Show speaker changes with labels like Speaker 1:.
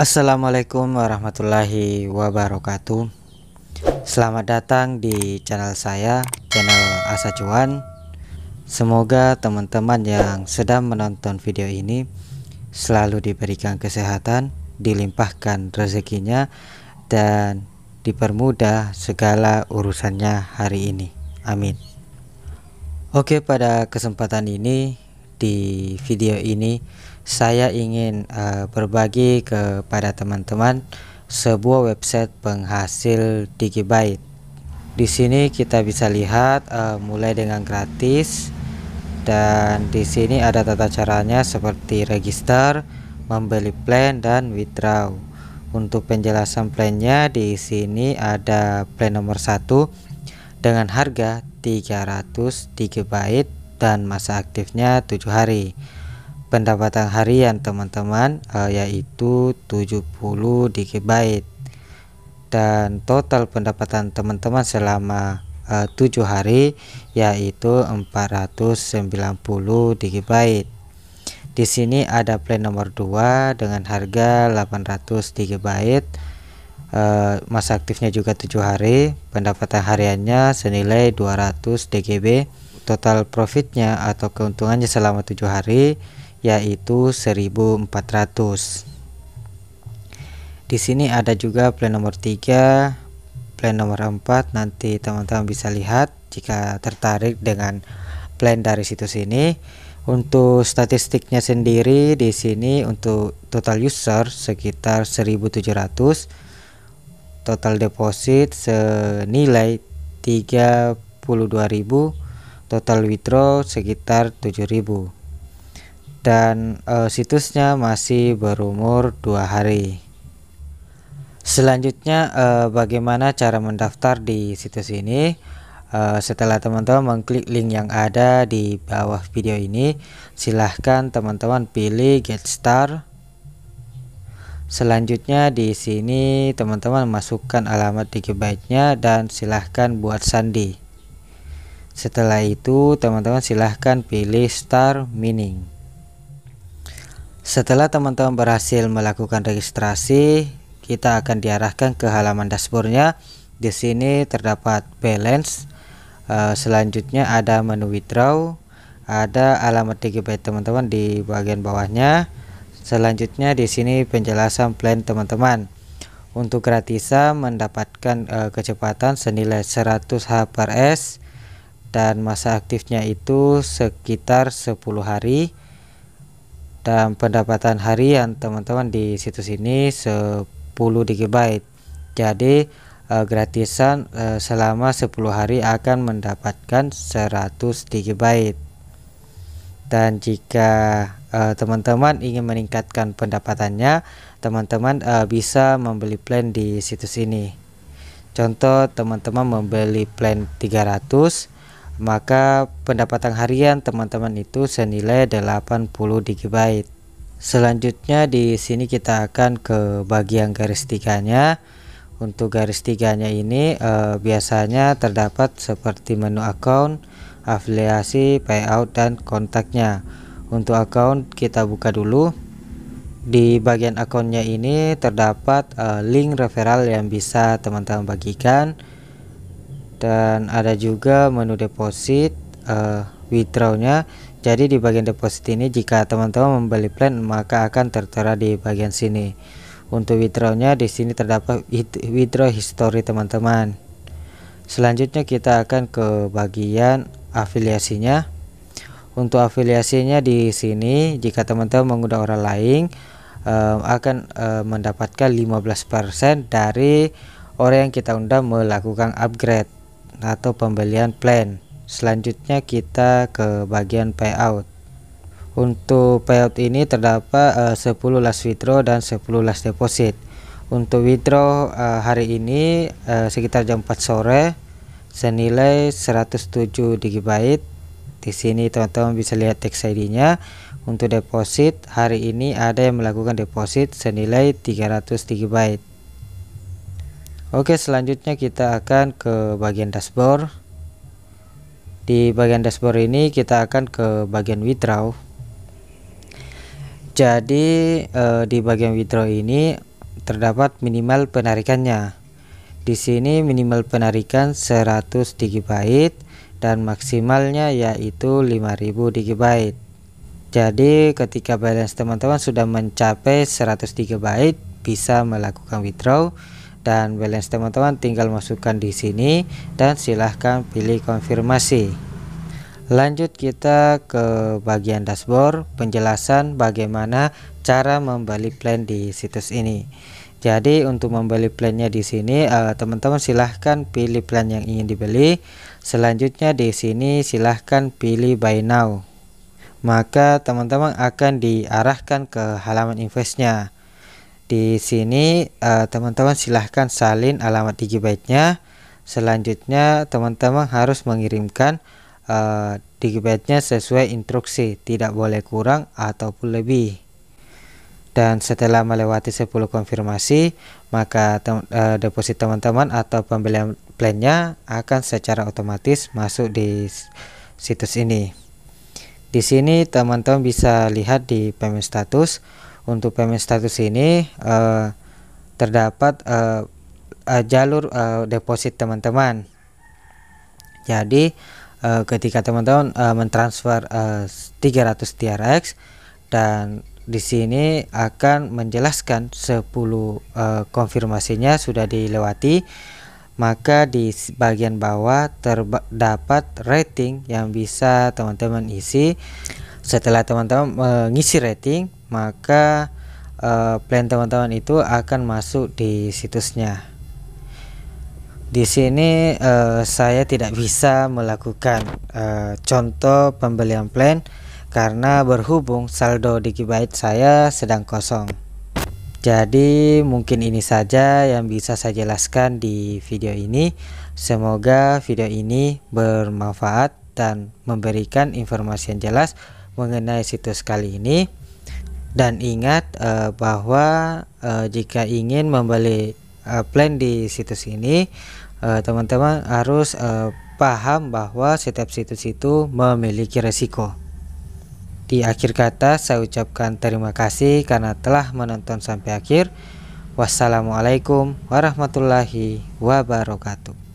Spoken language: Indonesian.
Speaker 1: Assalamualaikum warahmatullahi wabarakatuh Selamat datang di channel saya, channel Asa Cuan Semoga teman-teman yang sedang menonton video ini Selalu diberikan kesehatan, dilimpahkan rezekinya Dan dipermudah segala urusannya hari ini Amin Oke pada kesempatan ini di video ini saya ingin uh, berbagi kepada teman-teman sebuah website penghasil digibyte. Di sini kita bisa lihat uh, mulai dengan gratis dan di sini ada tata caranya seperti register, membeli plan dan withdraw. Untuk penjelasan plannya di sini ada plan nomor satu dengan harga 300 GB dan masa aktifnya 7 hari pendapatan harian teman-teman uh, yaitu 70 GB dan total pendapatan teman-teman selama eh, uh, 7 hari yaitu 490 GB di sini ada plan nomor 2 dengan harga 800 GB Uh, masa aktifnya juga 7 hari pendapatan hariannya senilai 200 DGB total profitnya atau keuntungannya selama 7 hari yaitu 1400. Di sini ada juga plan nomor 3, plan nomor 4 nanti teman-teman bisa lihat jika tertarik dengan plan dari situs ini. Untuk statistiknya sendiri di sini untuk total user sekitar 1700 total deposit senilai 32.000 total withdraw sekitar 7.000 dan e, situsnya masih berumur dua hari. Selanjutnya e, bagaimana cara mendaftar di situs ini? E, setelah teman-teman mengklik link yang ada di bawah video ini, silahkan teman-teman pilih Get Start. Selanjutnya di sini teman-teman masukkan alamat digibyte nya dan silahkan buat sandi. Setelah itu teman-teman silahkan pilih start mining. Setelah teman-teman berhasil melakukan registrasi, kita akan diarahkan ke halaman dashboardnya. Di sini terdapat balance. Eh, selanjutnya ada menu withdraw, ada alamat DGP teman-teman di bagian bawahnya. Selanjutnya di sini penjelasan plan teman-teman. Untuk gratisan mendapatkan eh, kecepatan senilai 100 S dan masa aktifnya itu sekitar 10 hari dan pendapatan harian teman-teman di situs ini 10 GB. jadi uh, gratisan uh, selama 10 hari akan mendapatkan 100 GB. dan jika eh, teman-teman uh, ingin meningkatkan pendapatannya teman-teman uh, bisa membeli plan di situs ini contoh teman-teman membeli plan 300 maka pendapatan harian teman-teman itu senilai 80 GB. Selanjutnya di sini kita akan ke bagian garis tiganya. Untuk garis tiganya ini eh, biasanya terdapat seperti menu account, afiliasi, payout dan kontaknya. Untuk account kita buka dulu. Di bagian akunnya ini terdapat eh, link referral yang bisa teman-teman bagikan dan ada juga menu deposit uh, withdrawnya jadi di bagian deposit ini jika teman-teman membeli plan maka akan tertera di bagian sini untuk withdrawnya di sini terdapat withdraw history teman-teman selanjutnya kita akan ke bagian afiliasinya untuk afiliasinya di sini jika teman-teman mengundang orang lain um, akan um, mendapatkan 15% dari orang yang kita undang melakukan upgrade atau pembelian plan selanjutnya kita ke bagian payout untuk payout ini terdapat eh, uh, 10 last withdraw dan 10 last deposit untuk withdraw uh, hari ini uh, sekitar jam 4 sore senilai 107 GB di sini teman-teman bisa lihat tax ID nya untuk deposit hari ini ada yang melakukan deposit senilai 300 GB Oke selanjutnya kita akan ke bagian dashboard Di bagian dashboard ini kita akan ke bagian withdraw Jadi eh, di bagian withdraw ini terdapat minimal penarikannya Di sini minimal penarikan 100 GB dan maksimalnya yaitu 5000 GB Jadi ketika balance teman-teman sudah mencapai 100 GB bisa melakukan withdraw dan balance teman-teman tinggal masukkan di sini dan silahkan pilih konfirmasi lanjut kita ke bagian dashboard penjelasan bagaimana cara membeli plan di situs ini jadi untuk membeli plannya di sini eh, teman-teman silahkan pilih plan yang ingin dibeli selanjutnya di sini silahkan pilih buy now maka teman-teman akan diarahkan ke halaman investnya di sini eh, teman-teman uh, silahkan salin alamat digibyte-nya. Selanjutnya teman-teman harus mengirimkan uh, eh, digibyte-nya sesuai instruksi, tidak boleh kurang ataupun lebih. Dan setelah melewati 10 konfirmasi, maka tem uh, deposit teman-teman atau pembelian plannya akan secara otomatis masuk di situs ini. Di sini teman-teman bisa lihat di payment status untuk payment status ini uh, terdapat uh, uh, jalur uh, deposit teman-teman jadi uh, ketika teman-teman uh, mentransfer uh, 300 TRX dan di sini akan menjelaskan 10 uh, konfirmasinya sudah dilewati maka di bagian bawah terdapat rating yang bisa teman-teman isi setelah teman-teman mengisi rating maka uh, plan teman-teman itu akan masuk di situsnya di sini uh, saya tidak bisa melakukan uh, contoh pembelian plan karena berhubung saldo di gigabyte saya sedang kosong jadi mungkin ini saja yang bisa saya jelaskan di video ini semoga video ini bermanfaat dan memberikan informasi yang jelas mengenai situs kali ini dan ingat uh, bahwa uh, jika ingin membeli uh, plan di situs ini teman-teman uh, harus uh, paham bahwa setiap situs itu memiliki resiko di akhir kata saya ucapkan terima kasih karena telah menonton sampai akhir wassalamualaikum warahmatullahi wabarakatuh